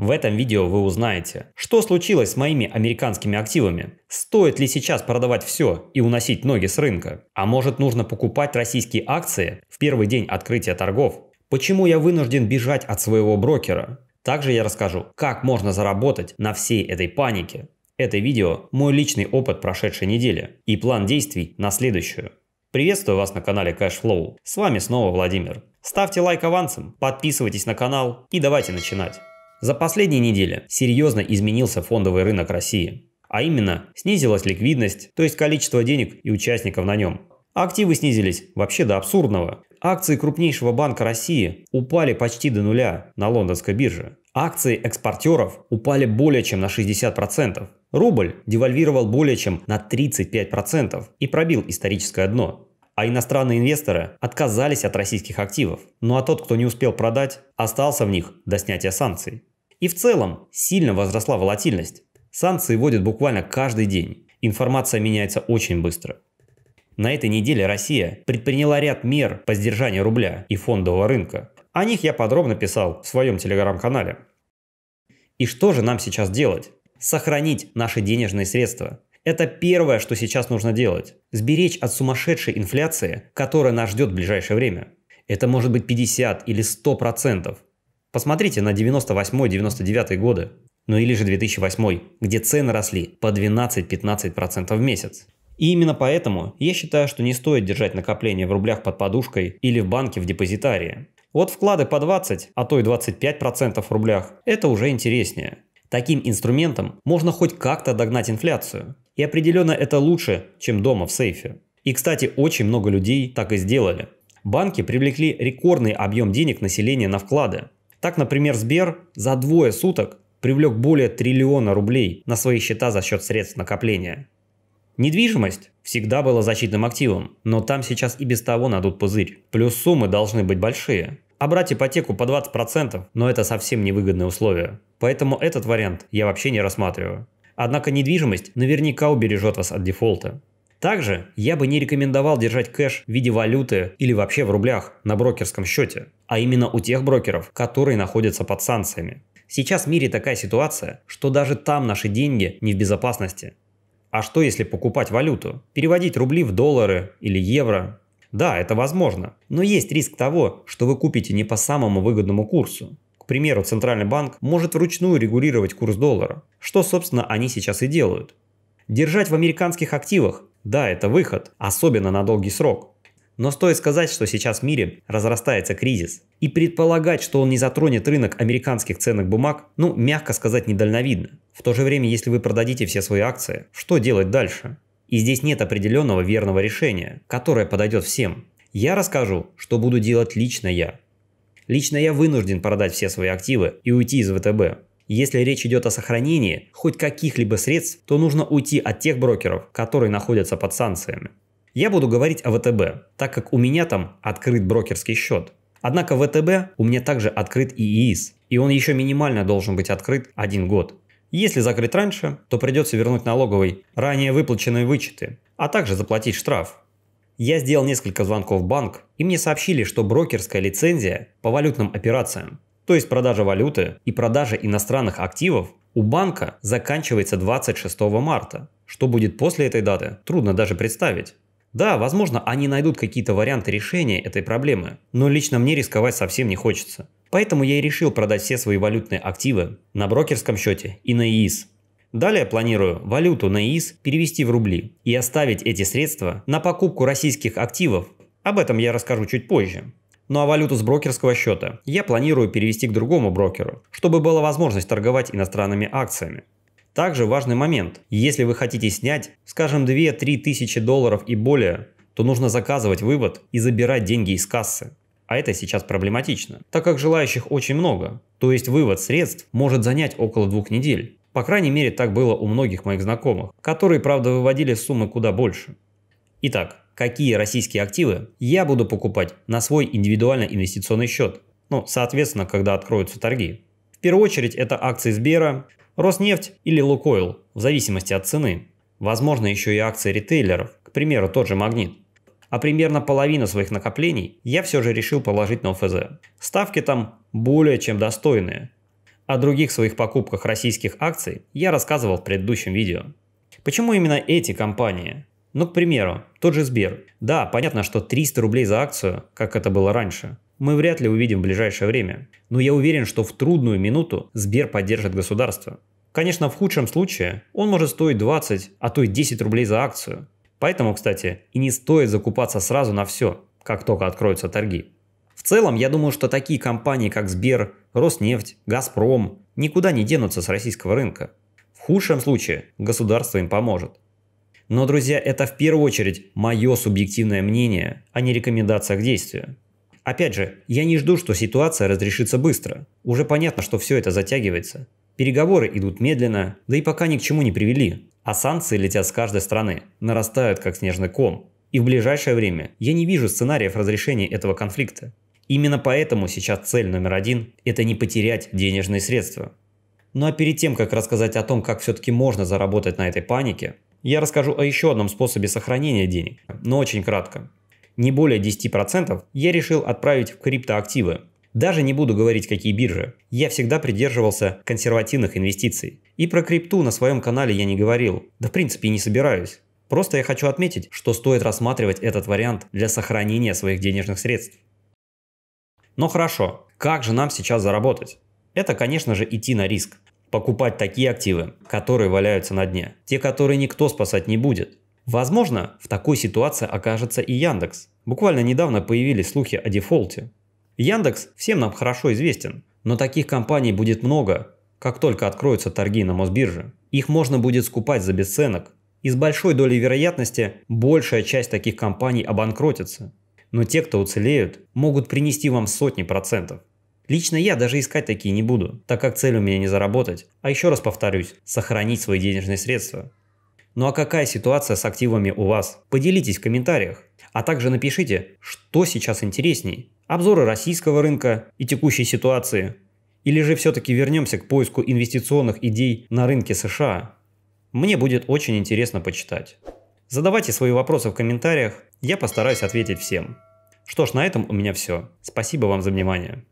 В этом видео вы узнаете, что случилось с моими американскими активами, стоит ли сейчас продавать все и уносить ноги с рынка, а может нужно покупать российские акции в первый день открытия торгов, почему я вынужден бежать от своего брокера. Также я расскажу, как можно заработать на всей этой панике. Это видео – мой личный опыт прошедшей недели и план действий на следующую. Приветствую вас на канале CashFlow. С вами снова Владимир. Ставьте лайк авансом, подписывайтесь на канал и давайте начинать. За последние недели серьезно изменился фондовый рынок России. А именно, снизилась ликвидность, то есть количество денег и участников на нем. Активы снизились вообще до абсурдного. Акции крупнейшего банка России упали почти до нуля на лондонской бирже. Акции экспортеров упали более чем на 60%. Рубль девальвировал более чем на 35% и пробил историческое дно. А иностранные инвесторы отказались от российских активов. Ну а тот, кто не успел продать, остался в них до снятия санкций. И в целом сильно возросла волатильность. Санкции вводят буквально каждый день. Информация меняется очень быстро. На этой неделе Россия предприняла ряд мер по сдержанию рубля и фондового рынка. О них я подробно писал в своем телеграм-канале. И что же нам сейчас делать? Сохранить наши денежные средства. Это первое, что сейчас нужно делать. Сберечь от сумасшедшей инфляции, которая нас ждет в ближайшее время. Это может быть 50 или 100 процентов. Посмотрите на 98-99 годы, ну или же 2008, где цены росли по 12-15% в месяц. И именно поэтому я считаю, что не стоит держать накопления в рублях под подушкой или в банке в депозитарии. Вот вклады по 20, а то и 25% в рублях – это уже интереснее. Таким инструментом можно хоть как-то догнать инфляцию. И определенно это лучше, чем дома в сейфе. И, кстати, очень много людей так и сделали. Банки привлекли рекордный объем денег населения на вклады. Так, например, Сбер за двое суток привлек более триллиона рублей на свои счета за счет средств накопления. Недвижимость всегда была защитным активом, но там сейчас и без того надут пузырь. Плюс суммы должны быть большие. А брать ипотеку по 20%, но это совсем невыгодные условия. Поэтому этот вариант я вообще не рассматриваю. Однако недвижимость наверняка убережет вас от дефолта. Также я бы не рекомендовал держать кэш в виде валюты или вообще в рублях на брокерском счете, а именно у тех брокеров, которые находятся под санкциями. Сейчас в мире такая ситуация, что даже там наши деньги не в безопасности. А что если покупать валюту? Переводить рубли в доллары или евро? Да, это возможно, но есть риск того, что вы купите не по самому выгодному курсу. К примеру, Центральный банк может вручную регулировать курс доллара, что, собственно, они сейчас и делают. Держать в американских активах да, это выход, особенно на долгий срок. Но стоит сказать, что сейчас в мире разрастается кризис. И предполагать, что он не затронет рынок американских ценных бумаг, ну, мягко сказать, недальновидно. В то же время, если вы продадите все свои акции, что делать дальше? И здесь нет определенного верного решения, которое подойдет всем. Я расскажу, что буду делать лично я. Лично я вынужден продать все свои активы и уйти из ВТБ. Если речь идет о сохранении хоть каких-либо средств, то нужно уйти от тех брокеров, которые находятся под санкциями. Я буду говорить о ВТБ, так как у меня там открыт брокерский счет. Однако ВТБ у меня также открыт и ИИС, и он еще минимально должен быть открыт один год. Если закрыть раньше, то придется вернуть налоговый ранее выплаченные вычеты, а также заплатить штраф. Я сделал несколько звонков в банк, и мне сообщили, что брокерская лицензия по валютным операциям то есть продажа валюты и продажа иностранных активов, у банка заканчивается 26 марта. Что будет после этой даты, трудно даже представить. Да, возможно, они найдут какие-то варианты решения этой проблемы, но лично мне рисковать совсем не хочется. Поэтому я и решил продать все свои валютные активы на брокерском счете и на ИИС. Далее планирую валюту на ИИС перевести в рубли и оставить эти средства на покупку российских активов. Об этом я расскажу чуть позже. Ну а валюту с брокерского счета я планирую перевести к другому брокеру, чтобы была возможность торговать иностранными акциями. Также важный момент. Если вы хотите снять, скажем, 2-3 тысячи долларов и более, то нужно заказывать вывод и забирать деньги из кассы. А это сейчас проблематично, так как желающих очень много. То есть вывод средств может занять около двух недель. По крайней мере, так было у многих моих знакомых, которые, правда, выводили суммы куда больше. Итак, какие российские активы я буду покупать на свой индивидуальный инвестиционный счет. Ну, соответственно, когда откроются торги. В первую очередь это акции Сбера, Роснефть или Лукойл, в зависимости от цены. Возможно, еще и акции ритейлеров, к примеру, тот же Магнит. А примерно половину своих накоплений я все же решил положить на ОФЗ. Ставки там более чем достойные. О других своих покупках российских акций я рассказывал в предыдущем видео. Почему именно эти компании? Ну, к примеру, тот же Сбер. Да, понятно, что 300 рублей за акцию, как это было раньше, мы вряд ли увидим в ближайшее время. Но я уверен, что в трудную минуту Сбер поддержит государство. Конечно, в худшем случае он может стоить 20, а то и 10 рублей за акцию. Поэтому, кстати, и не стоит закупаться сразу на все, как только откроются торги. В целом, я думаю, что такие компании, как Сбер, Роснефть, Газпром, никуда не денутся с российского рынка. В худшем случае государство им поможет. Но, друзья, это в первую очередь мое субъективное мнение, а не рекомендация к действию. Опять же, я не жду, что ситуация разрешится быстро. Уже понятно, что все это затягивается. Переговоры идут медленно, да и пока ни к чему не привели. А санкции летят с каждой стороны, нарастают как снежный ком. И в ближайшее время я не вижу сценариев разрешения этого конфликта. Именно поэтому сейчас цель номер один – это не потерять денежные средства. Ну а перед тем, как рассказать о том, как все-таки можно заработать на этой панике, я расскажу о еще одном способе сохранения денег, но очень кратко. Не более 10% я решил отправить в криптоактивы. Даже не буду говорить, какие биржи. Я всегда придерживался консервативных инвестиций. И про крипту на своем канале я не говорил. Да в принципе и не собираюсь. Просто я хочу отметить, что стоит рассматривать этот вариант для сохранения своих денежных средств. Но хорошо, как же нам сейчас заработать? Это, конечно же, идти на риск покупать такие активы, которые валяются на дне, те, которые никто спасать не будет. Возможно, в такой ситуации окажется и Яндекс. Буквально недавно появились слухи о дефолте. Яндекс всем нам хорошо известен, но таких компаний будет много, как только откроются торги на Мосбирже. Их можно будет скупать за бесценок. И с большой долей вероятности большая часть таких компаний обанкротится. Но те, кто уцелеют, могут принести вам сотни процентов. Лично я даже искать такие не буду, так как цель у меня не заработать, а еще раз повторюсь, сохранить свои денежные средства. Ну а какая ситуация с активами у вас? Поделитесь в комментариях. А также напишите, что сейчас интересней. Обзоры российского рынка и текущей ситуации. Или же все-таки вернемся к поиску инвестиционных идей на рынке США. Мне будет очень интересно почитать. Задавайте свои вопросы в комментариях, я постараюсь ответить всем. Что ж, на этом у меня все. Спасибо вам за внимание.